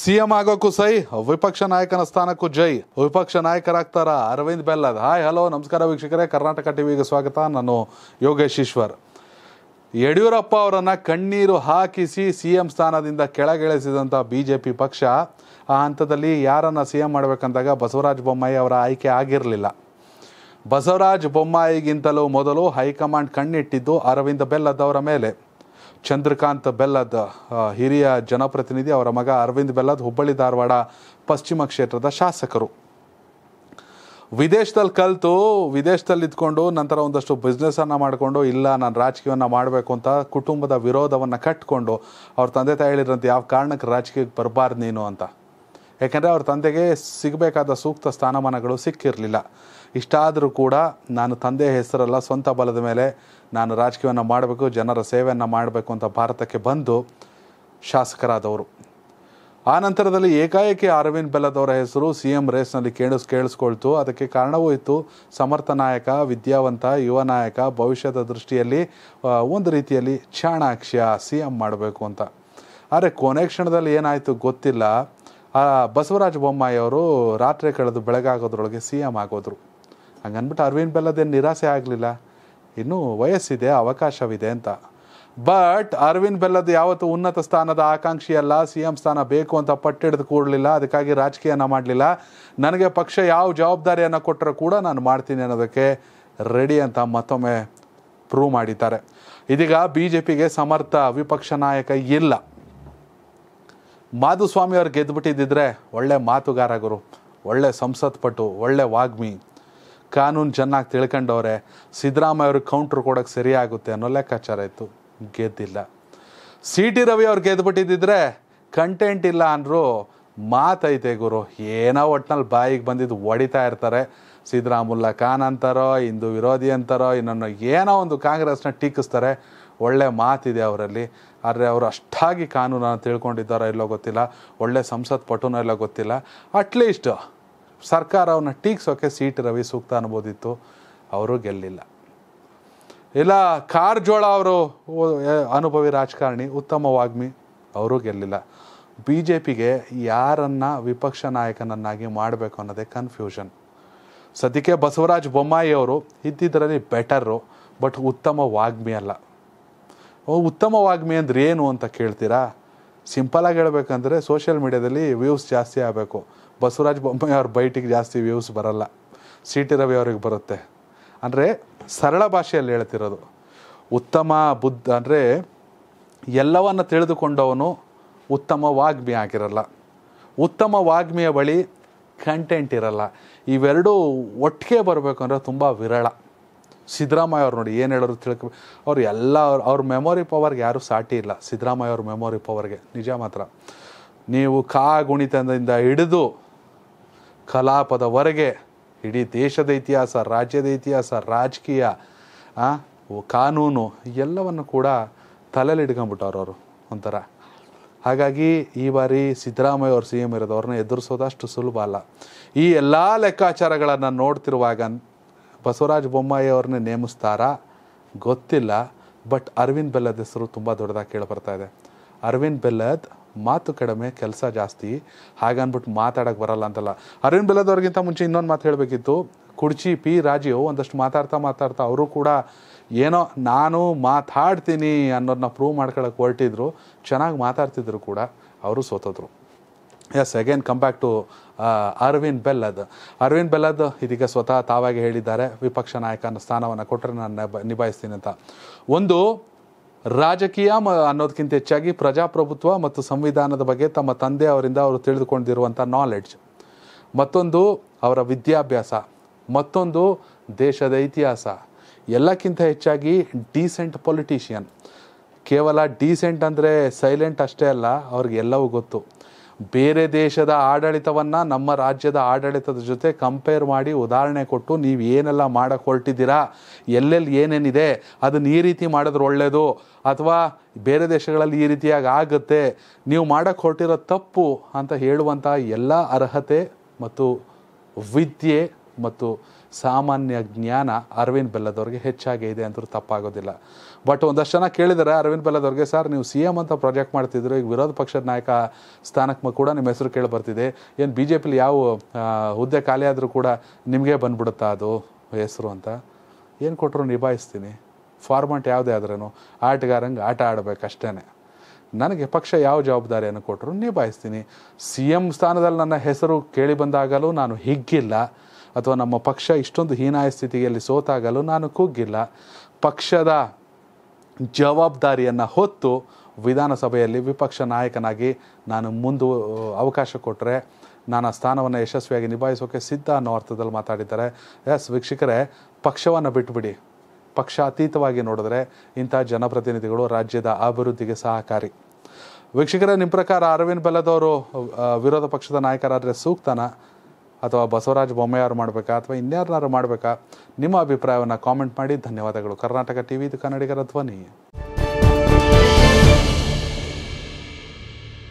CM ಆಗೋಕ್ಕೂ ಸೈ ವಿಪಕ್ಷ ನಾಯಕನ ಸ್ಥಾನಕ್ಕೂ ಜೈ ವಿಪಕ್ಷ ನಾಯಕರಾಗ್ತಾರ ಅರವಿಂದ್ ಬೆಲ್ಲದ್ ಹಾಯ್ ಹಲೋ ನಮಸ್ಕಾರ ವೀಕ್ಷಕರೇ ಕರ್ನಾಟಕ ಟಿವಿಗೆ ಸ್ವಾಗತ ನಾನು ಯೋಗೇಶ್ ಈಶ್ವರ್ ಯಡಿಯೂರಪ್ಪ ಅವರನ್ನು ಕಣ್ಣೀರು ಹಾಕಿಸಿ ಸಿ ಎಂ ಸ್ಥಾನದಿಂದ ಕೆಳಗಿಳಿಸಿದಂಥ ಬಿ ಜೆ ಪಿ ಪಕ್ಷ ಆ ಹಂತದಲ್ಲಿ ಯಾರನ್ನು ಸಿ ಎಂ ಮಾಡಬೇಕಂದಾಗ ಬಸವರಾಜ ಬೊಮ್ಮಾಯಿ ಅವರ ಆಯ್ಕೆ ಆಗಿರಲಿಲ್ಲ ಬಸವರಾಜ ಬೊಮ್ಮಾಯಿಗಿಂತಲೂ ಮೊದಲು ಹೈಕಮಾಂಡ್ ಕಣ್ಣಿಟ್ಟಿದ್ದು ಅರವಿಂದ ಬೆಲ್ಲದ್ ಅವರ ಮೇಲೆ ಚಂದ್ರಕಾಂತ್ ಬೆಲ್ಲದ್ ಹಿರಿಯ ಜನಪ್ರತಿನಿಧಿ ಅವರ ಮಗ ಅರವಿಂದ್ ಬೆಲ್ಲದ್ ಹುಬ್ಬಳ್ಳಿ ಧಾರವಾಡ ಪಶ್ಚಿಮ ಕ್ಷೇತ್ರದ ಶಾಸಕರು ವಿದೇಶದಲ್ಲಿ ಕಲಿತು ವಿದೇಶದಲ್ಲಿ ಇದ್ಕೊಂಡು ನಂತರ ಒಂದಷ್ಟು ಬಿಸ್ನೆಸ್ಸನ್ನು ಮಾಡಿಕೊಂಡು ಇಲ್ಲ ನಾನು ರಾಜಕೀಯವನ್ನು ಮಾಡಬೇಕು ಅಂತ ಕುಟುಂಬದ ವಿರೋಧವನ್ನು ಕಟ್ಟಿಕೊಂಡು ಅವ್ರ ತಂದೆ ತಾಯಿ ಹೇಳಿದ್ರಂತೆ ಯಾವ ಕಾರಣಕ್ಕೆ ರಾಜಕೀಯಕ್ಕೆ ಬರಬಾರ್ದು ನೀನು ಅಂತ ಯಾಕೆಂದರೆ ಅವ್ರ ತಂದೆಗೆ ಸಿಗಬೇಕಾದ ಸೂಕ್ತ ಸ್ಥಾನಮಾನಗಳು ಸಿಕ್ಕಿರಲಿಲ್ಲ ಇಷ್ಟಾದರೂ ಕೂಡ ನಾನು ತಂದೆಯ ಹೆಸರಲ್ಲ ಸ್ವಂತ ಬಲದ ಮೇಲೆ ನಾನು ರಾಜಕೀಯವನ್ನು ಮಾಡಬೇಕು ಜನರ ಸೇವೆಯನ್ನು ಮಾಡಬೇಕು ಅಂತ ಭಾರತಕ್ಕೆ ಬಂದು ಶಾಸಕರಾದವರು ಆ ನಂತರದಲ್ಲಿ ಏಕಾಏಕಿ ಅರವಿಂದ್ ಬೆಲ್ಲದವರ ಹೆಸರು ಸಿ ಎಂ ರೇಸ್ನಲ್ಲಿ ಕೇಳಿಸ್ ಕೇಳಿಸ್ಕೊಳ್ತು ಅದಕ್ಕೆ ಕಾರಣವೂ ಇತ್ತು ಸಮರ್ಥ ನಾಯಕ ವಿದ್ಯಾವಂತ ಯುವ ನಾಯಕ ಭವಿಷ್ಯದ ದೃಷ್ಟಿಯಲ್ಲಿ ಒಂದು ರೀತಿಯಲ್ಲಿ ಚಾಣಾಕ್ಷ್ಯ ಸಿ ಎಂ ಮಾಡಬೇಕು ಅಂತ ಆದರೆ ಕೊನೆ ಕ್ಷಣದಲ್ಲಿ ಏನಾಯಿತು ಗೊತ್ತಿಲ್ಲ ಬಸವರಾಜ ಅವರು ರಾತ್ರಿ ಕಳೆದು ಬೆಳಗಾಗೋದ್ರೊಳಗೆ ಸಿ ಎಂ ಆಗೋದ್ರು ಹಂಗನ್ಬಿಟ್ಟು ಅರವಿಂದ್ ಬೆಲ್ಲದೇನು ನಿರಾಸೆ ಆಗಲಿಲ್ಲ ಇನ್ನೂ ವಯಸ್ಸಿದೆ ಅವಕಾಶವಿದೆ ಅಂತ ಬಟ್ ಅರವಿಂದ್ ಬೆಲ್ಲದ್ ಯಾವತ್ತು ಉನ್ನತ ಸ್ಥಾನದ ಅಲ್ಲ ಸಿ ಎಂ ಸ್ಥಾನ ಬೇಕು ಅಂತ ಪಟ್ಟಿಡಿದು ಕೂಡಲಿಲ್ಲ ಅದಕ್ಕಾಗಿ ರಾಜಕೀಯನ ಮಾಡಲಿಲ್ಲ ನನಗೆ ಪಕ್ಷ ಯಾವ ಜವಾಬ್ದಾರಿಯನ್ನು ಕೊಟ್ಟರೂ ಕೂಡ ನಾನು ಮಾಡ್ತೀನಿ ಅನ್ನೋದಕ್ಕೆ ರೆಡಿ ಅಂತ ಮತ್ತೊಮ್ಮೆ ಪ್ರೂವ್ ಮಾಡಿದ್ದಾರೆ ಇದೀಗ ಬಿ ಜೆ ಪಿಗೆ ಸಮರ್ಥ ವಿಪಕ್ಷ ನಾಯಕ ಇಲ್ಲ ಮಾಧುಸ್ವಾಮಿ ಅವ್ರು ಗೆದ್ದುಬಿಟ್ಟಿದ್ದಿದ್ರೆ ಒಳ್ಳೆ ಮಾತುಗಾರಗರು ಒಳ್ಳೆ ಪಟು ಒಳ್ಳೆ ವಾಗ್ಮಿ ಕಾನೂನು ಚೆನ್ನಾಗಿ ತಿಳ್ಕೊಂಡವ್ರೆ ಸಿದ್ದರಾಮಯ್ಯ ಅವ್ರಿಗೆ ಕೌಂಟ್ರ್ ಕೊಡೋಕ್ಕೆ ಸರಿಯಾಗುತ್ತೆ ಅನ್ನೋ ಲೆಕ್ಕಾಚಾರ ಇತ್ತು ಗೆದ್ದಿಲ್ಲ ಸಿ ಟಿ ರವಿ ಅವ್ರು ಗೆದ್ದುಬಿಟ್ಟಿದ್ದಿದ್ರೆ ಕಂಟೆಂಟ್ ಇಲ್ಲ ಅಂದರು ಮಾತೈತೆ ಗುರು ಏನೋ ಒಟ್ಟಿನಲ್ಲಿ ಬಾಯಿಗೆ ಬಂದಿದ್ದು ಹೊಡಿತಾ ಇರ್ತಾರೆ ಸಿದ್ದರಾಮುಲ್ಲಾ ಖಾನ್ ಅಂತಾರೋ ಹಿಂದೂ ವಿರೋಧಿ ಅಂತಾರೋ ಇನ್ನೊಂದು ಏನೋ ಒಂದು ಕಾಂಗ್ರೆಸ್ನ ಟೀಕಿಸ್ತಾರೆ ಒಳ್ಳೆ ಮಾತಿದೆ ಅವರಲ್ಲಿ ಆದರೆ ಅವರು ಅಷ್ಟಾಗಿ ಕಾನೂನನ್ನು ತಿಳ್ಕೊಂಡಿದ್ದಾರೋ ಇಲ್ಲೋ ಗೊತ್ತಿಲ್ಲ ಒಳ್ಳೆ ಸಂಸತ್ ಪಟುನೋ ಇಲ್ಲೋ ಗೊತ್ತಿಲ್ಲ ಅಟ್ಲೀಸ್ಟ್ ಸರ್ಕಾರವನ್ನು ಟೀಕ್ಸೋಕ್ಕೆ ಸಿ ರವಿ ಸೂಕ್ತ ಅನ್ಬೋದಿತ್ತು ಅವರು ಗೆಲ್ಲಿಲ್ಲ ಇಲ್ಲ ಕಾರ್ಜೋಳ ಅವರು ಅನುಭವಿ ರಾಜಕಾರಣಿ ಉತ್ತಮ ವಾಗ್ಮಿ ಅವರು ಗೆಲ್ಲಿಲ್ಲ ಬಿ ಜೆ ಪಿಗೆ ಯಾರನ್ನ ವಿಪಕ್ಷ ನಾಯಕನನ್ನಾಗಿ ಮಾಡಬೇಕು ಅನ್ನೋದೇ ಕನ್ಫ್ಯೂಷನ್ ಸದ್ಯಕ್ಕೆ ಬಸವರಾಜ ಬೊಮ್ಮಾಯಿ ಅವರು ಇದ್ದಿದ್ದರಲ್ಲಿ ಬೆಟರು ಬಟ್ ಉತ್ತಮ ವಾಗ್ಮಿ ಅಲ್ಲ ಉತ್ತಮ ವಾಗ್ಮಿ ಅಂದ್ರೆ ಏನು ಅಂತ ಕೇಳ್ತೀರಾ ಸಿಂಪಲಾಗಿ ಹೇಳಬೇಕಂದ್ರೆ ಸೋಷಿಯಲ್ ಮೀಡಿಯಾದಲ್ಲಿ ವ್ಯೂಸ್ ಜಾಸ್ತಿ ಆಗಬೇಕು ಬಸವರಾಜ ಬೊಮ್ಮಾಯಿ ಅವ್ರ ಬೈಟಿಗೆ ಜಾಸ್ತಿ ವ್ಯೂಸ್ ಬರಲ್ಲ ಸಿ ಟಿ ರವಿ ಅವ್ರಿಗೆ ಬರುತ್ತೆ ಅಂದರೆ ಸರಳ ಭಾಷೆಯಲ್ಲಿ ಹೇಳ್ತಿರೋದು ಉತ್ತಮ ಬುದ್ಧ ಅಂದರೆ ಎಲ್ಲವನ್ನು ತಿಳಿದುಕೊಂಡವನು ಉತ್ತಮ ವಾಗ್ಮಿ ಆಗಿರಲ್ಲ ಉತ್ತಮ ವಾಗ್ಮಿಯ ಬಳಿ ಕಂಟೆಂಟ್ ಇರಲ್ಲ ಇವೆರಡೂ ಒಟ್ಟಿಗೆ ಬರಬೇಕು ಅಂದರೆ ತುಂಬ ವಿರಳ ಸಿದ್ದರಾಮಯ್ಯ ಅವ್ರು ನೋಡಿ ಏನು ಹೇಳೋರು ತಿಳ್ಕೊ ಅವ್ರು ಎಲ್ಲ ಅವ್ರ ಅವ್ರ ಮೆಮೊರಿ ಪವರ್ಗೆ ಯಾರೂ ಸಾಟಿ ಇಲ್ಲ ಸಿದ್ದರಾಮಯ್ಯ ಅವ್ರ ಮೆಮೊರಿ ಪವರ್ಗೆ ನಿಜ ಮಾತ್ರ ನೀವು ಕಾ ಗುಣಿತದಿಂದ ಹಿಡಿದು ಕಲಾಪದವರೆಗೆ ಇಡೀ ದೇಶದ ಇತಿಹಾಸ ರಾಜ್ಯದ ಇತಿಹಾಸ ರಾಜಕೀಯ ಕಾನೂನು ಎಲ್ಲವನ್ನು ಕೂಡ ತಲೆಯಲ್ಲಿ ಇಟ್ಕೊಂಡ್ಬಿಟ್ಟವ್ರು ಅವರು ಒಂಥರ ಹಾಗಾಗಿ ಈ ಬಾರಿ ಸಿದ್ದರಾಮಯ್ಯ ಅವರು ಸಿ ಎಂ ಇರೋದವ್ರನ್ನ ಎದುರಿಸೋದಷ್ಟು ಸುಲಭ ಅಲ್ಲ ಈ ಎಲ್ಲ ಲೆಕ್ಕಾಚಾರಗಳನ್ನು ನೋಡ್ತಿರುವಾಗ ಬಸವರಾಜ ಬೊಮ್ಮಾಯಿ ಅವ್ರನ್ನೇ ನೇಮಿಸ್ತಾರಾ ಗೊತ್ತಿಲ್ಲ ಬಟ್ ಅರವಿಂದ್ ಬೆಲ್ಲದ್ ಹೆಸರು ತುಂಬ ದೊಡ್ಡದಾಗಿ ಕೇಳಿಬರ್ತಾ ಇದೆ ಅರವಿಂದ್ ಬೆಲ್ಲದ್ ಮಾತು ಕಡಿಮೆ ಕೆಲಸ ಜಾಸ್ತಿ ಅಂದ್ಬಿಟ್ಟು ಮಾತಾಡೋಕೆ ಬರಲ್ಲ ಅಂತಲ್ಲ ಅರವಿಂದ್ ಬೆಲ್ಲದವ್ರಿಗಿಂತ ಮುಂಚೆ ಇನ್ನೊಂದು ಮಾತು ಹೇಳಬೇಕಿತ್ತು ಕುಡ್ಚಿ ಪಿ ರಾಜೀವ್ ಒಂದಷ್ಟು ಮಾತಾಡ್ತಾ ಮಾತಾಡ್ತಾ ಅವರು ಕೂಡ ಏನೋ ನಾನು ಮಾತಾಡ್ತೀನಿ ಅನ್ನೋದನ್ನ ಪ್ರೂವ್ ಮಾಡ್ಕೊಳಕ್ಕೆ ಹೊರಟಿದ್ರು ಚೆನ್ನಾಗಿ ಮಾತಾಡ್ತಿದ್ರು ಕೂಡ ಅವರು ಸೋತದ್ರು yes again come back to Arvind Bellad Arvind Bellad ಇದೀಗ ಸ್ವತಃ ತಾವಾಗಿ ಹೇಳಿದ್ದಾರೆ ವಿಪಕ್ಷ ನಾಯಕನ ಸ್ಥಾನವನ್ನು ಕೊಟ್ಟರೆ ನಾನು ನಿಭಾಯಿಸ್ತೀನಿ ಅಂತ ಒಂದು ರಾಜಕೀಯ ಅನ್ನೋದಕ್ಕಿಂತ ಹೆಚ್ಚಾಗಿ ಪ್ರಜಾಪ್ರಭುತ್ವ ಮತ್ತು ಸಂವಿಧಾನದ ಬಗ್ಗೆ ತಮ್ಮ ತಂದೆ ಅವರಿಂದ ಅವರು ತಿಳಿದುಕೊಂಡಿರುವಂಥ ನಾಲೆಡ್ಜ್ ಮತ್ತೊಂದು ಅವರ ವಿದ್ಯಾಭ್ಯಾಸ ಮತ್ತೊಂದು ದೇಶದ ಇತಿಹಾಸ ಎಲ್ಲಕ್ಕಿಂತ ಹೆಚ್ಚಾಗಿ ಡೀಸೆಂಟ್ ಪೊಲಿಟಿಷಿಯನ್ ಕೇವಲ ಡೀಸೆಂಟ್ ಅಂದರೆ ಸೈಲೆಂಟ್ ಅಷ್ಟೇ ಅಲ್ಲ ಅವ್ರಿಗೆಲ್ಲವೂ ಗೊತ್ತು ಬೇರೆ ದೇಶದ ಆಡಳಿತವನ್ನು ನಮ್ಮ ರಾಜ್ಯದ ಆಡಳಿತದ ಜೊತೆ ಕಂಪೇರ್ ಮಾಡಿ ಉದಾಹರಣೆ ಕೊಟ್ಟು ನೀವು ಏನೆಲ್ಲ ಮಾಡಕ್ಕೆ ಹೊರಟಿದ್ದೀರಾ ಎಲ್ಲೆಲ್ಲಿ ಏನೇನಿದೆ ಅದನ್ನು ಈ ರೀತಿ ಮಾಡಿದ್ರೆ ಒಳ್ಳೆಯದು ಅಥವಾ ಬೇರೆ ದೇಶಗಳಲ್ಲಿ ಈ ರೀತಿಯಾಗಿ ಆಗುತ್ತೆ ನೀವು ಮಾಡಕ್ಕೆ ಹೊರಟಿರೋ ತಪ್ಪು ಅಂತ ಹೇಳುವಂಥ ಎಲ್ಲ ಅರ್ಹತೆ ಮತ್ತು ವಿದ್ಯೆ ಮತ್ತು ಸಾಮಾನ್ಯ ಜ್ಞಾನ ಅರವಿಂದ್ ಬೆಲ್ಲದವ್ರಿಗೆ ಹೆಚ್ಚಾಗಿ ಇದೆ ಅಂತರೂ ತಪ್ಪಾಗೋದಿಲ್ಲ ಬಟ್ ಒಂದಷ್ಟು ಜನ ಕೇಳಿದರೆ ಅರವಿಂದ್ ಬೆಲ್ಲದವ್ರಿಗೆ ಸರ್ ನೀವು ಸಿ ಎಮ್ ಅಂತ ಪ್ರಾಜೆಕ್ಟ್ ಮಾಡ್ತಿದ್ರು ಈಗ ವಿರೋಧ ಪಕ್ಷದ ನಾಯಕ ಸ್ಥಾನಕ್ಕೆ ಕೂಡ ನಿಮ್ಮ ಹೆಸರು ಕೇಳಿ ಬರ್ತಿದೆ ಏನು ಬಿ ಜೆ ಪಿಲಿ ಯಾವ ಹುದ್ದೆ ಖಾಲಿ ಆದರೂ ಕೂಡ ನಿಮಗೆ ಬಂದ್ಬಿಡುತ್ತಾ ಅದು ಹೆಸರು ಅಂತ ಏನು ಕೊಟ್ಟರು ನಿಭಾಯಿಸ್ತೀನಿ ಫಾರ್ಮಟ್ ಯಾವುದೇ ಆದ್ರೂ ಆಟಗಾರಂಗೆ ಆಟ ಆಡಬೇಕಷ್ಟೇ ನನಗೆ ಪಕ್ಷ ಯಾವ ಜವಾಬ್ದಾರಿಯನ್ನು ಕೊಟ್ಟರು ನಿಭಾಯಿಸ್ತೀನಿ ಸಿ ಎಮ್ ಸ್ಥಾನದಲ್ಲಿ ನನ್ನ ಹೆಸರು ಕೇಳಿ ಬಂದಾಗಲೂ ನಾನು ಹಿಗ್ಗಿಲ್ಲ ಅಥವಾ ನಮ್ಮ ಪಕ್ಷ ಇಷ್ಟೊಂದು ಹೀನಾಯ ಸ್ಥಿತಿಯಲ್ಲಿ ಸೋತಾಗಲು ನಾನು ಕುಗ್ಗಿಲ್ಲ ಪಕ್ಷದ ಜವಾಬ್ದಾರಿಯನ್ನು ಹೊತ್ತು ವಿಧಾನಸಭೆಯಲ್ಲಿ ವಿಪಕ್ಷ ನಾಯಕನಾಗಿ ನಾನು ಮುಂದು ಅವಕಾಶ ಕೊಟ್ಟರೆ ನಾನು ಆ ಸ್ಥಾನವನ್ನು ಯಶಸ್ವಿಯಾಗಿ ನಿಭಾಯಿಸೋಕೆ ಸಿದ್ಧ ಅನ್ನೋ ಅರ್ಥದಲ್ಲಿ ಮಾತಾಡಿದ್ದಾರೆ ಎಸ್ ವೀಕ್ಷಕರೇ ಪಕ್ಷವನ್ನು ಬಿಟ್ಬಿಡಿ ಪಕ್ಷ ಅತೀತವಾಗಿ ನೋಡಿದ್ರೆ ಇಂಥ ಜನಪ್ರತಿನಿಧಿಗಳು ರಾಜ್ಯದ ಅಭಿವೃದ್ಧಿಗೆ ಸಹಕಾರಿ ವೀಕ್ಷಕರೇ ನಿಮ್ಮ ಪ್ರಕಾರ ಅರವಿಂದ್ ಬೆಲ್ಲದವರು ವಿರೋಧ ಪಕ್ಷದ ನಾಯಕರಾದರೆ ಸೂಕ್ತನ ಅಥವಾ ಬಸವರಾಜ ಬೊಮ್ಮೆಯವರು ಮಾಡಬೇಕಾ ಅಥವಾ ಇನ್ಯಾರನ್ನಾರು ಮಾಡಬೇಕಾ ನಿಮ್ಮ ಅಭಿಪ್ರಾಯವನ್ನು ಕಾಮೆಂಟ್ ಮಾಡಿ ಧನ್ಯವಾದಗಳು ಕರ್ನಾಟಕ ಟಿ ವಿದು ಕನ್ನಡಿಗರ ಧ್ವನಿ